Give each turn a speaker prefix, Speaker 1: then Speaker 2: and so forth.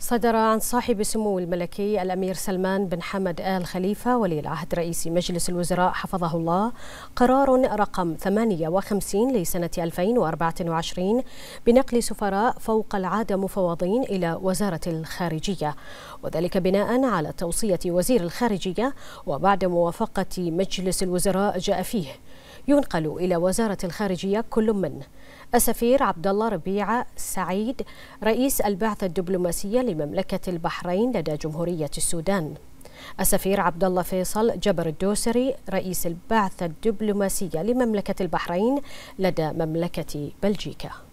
Speaker 1: صدر عن صاحب سمو الملكي الأمير سلمان بن حمد آل خليفة ولي العهد رئيس مجلس الوزراء حفظه الله قرار رقم 58 لسنة 2024 بنقل سفراء فوق العادة مفوضين إلى وزارة الخارجية وذلك بناء على توصية وزير الخارجية وبعد موافقة مجلس الوزراء جاء فيه ينقل إلى وزارة الخارجية كل منه السفير عبد الله ربيعة سعيد رئيس البعثة الدبلوماسية لمملكة البحرين لدى جمهورية السودان السفير عبد الله فيصل جبر الدوسري رئيس البعثة الدبلوماسية لمملكة البحرين لدى مملكة بلجيكا